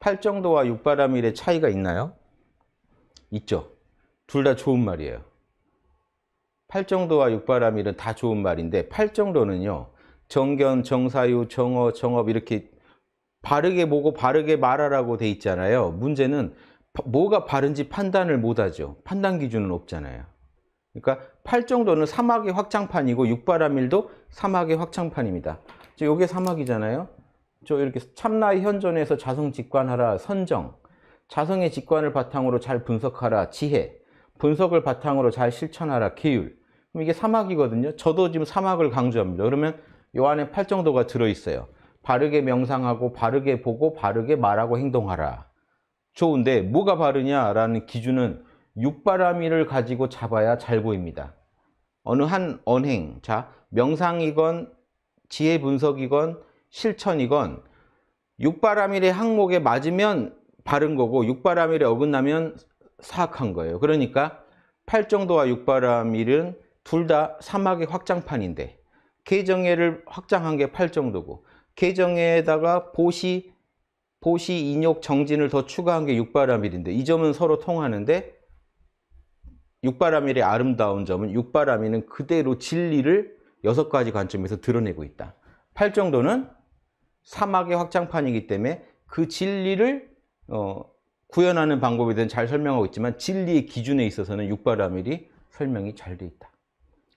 8정도와 6바람일의 차이가 있나요? 있죠. 둘 다 좋은 말이에요. 8정도와 6바람일은 다 좋은 말인데 8정도는요. 정견, 정사유, 정어, 정업 이렇게 바르게 보고 바르게 말하라고 돼 있잖아요. 문제는 뭐가 바른지 판단을 못하죠. 판단 기준은 없잖아요. 그러니까 8정도는 사막의 확장판이고 6바람일도 사막의 확장판입니다. 이게 사막이잖아요. 저 이렇게 참나의 현존에서 자성 직관하라 선정 자성의 직관을 바탕으로 잘 분석하라 지혜 분석을 바탕으로 잘 실천하라 계율 그럼 이게 사막이거든요 저도 지금 사막을 강조합니다 그러면 요 안에 8 정도가 들어있어요 바르게 명상하고 바르게 보고 바르게 말하고 행동하라 좋은데 뭐가 바르냐라는 기준은 육바라미를 가지고 잡아야 잘 보입니다 어느 한 언행 자 명상이건 지혜 분석이건 실천이건 육바라밀의 항목에 맞으면 바른 거고 육바라밀에 어긋나면 사악한 거예요. 그러니까 팔정도와 육바라밀은 둘 다 사막의 확장판인데 개정해를 확장한 게 팔정도고 개정해에다가 보시, 보시, 인욕, 정진을 더 추가한 게 육바라밀인데 이 점은 서로 통하는데 육바라밀의 아름다운 점은 육바라밀은 그대로 진리를 여섯 가지 관점에서 드러내고 있다. 팔정도는 사막의 확장판이기 때문에 그 진리를 어, 구현하는 방법에 대해 잘 설명하고 있지만 진리의 기준에 있어서는 육바라밀이 설명이 잘 돼 있다.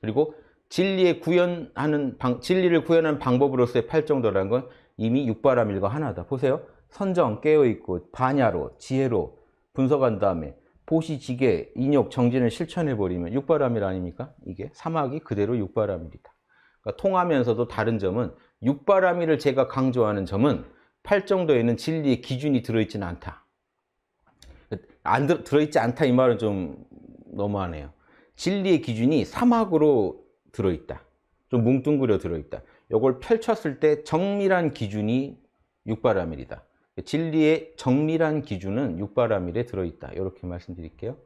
그리고 진리의 구현하는 방, 진리를 구현하는 방법으로서의 팔정도라는 건 이미 육바라밀과 하나다. 보세요. 선정, 깨어있고, 반야로, 지혜로 분석한 다음에 보시지게, 인욕, 정진을 실천해버리면 육바라밀 아닙니까? 이게 사막이 그대로 육바라밀이다. 그러니까 통하면서도 다른 점은 육바라밀을 제가 강조하는 점은 팔정도에는 진리의 기준이 들어있지는 않다. 안 들, 들어있지 않다 이 말은 좀 너무하네요. 진리의 기준이 사막으로 들어있다. 좀 뭉뚱그려 들어있다. 이걸 펼쳤을 때 정밀한 기준이 육바라밀이다. 진리의 정밀한 기준은 육바라밀에 들어있다. 이렇게 말씀드릴게요.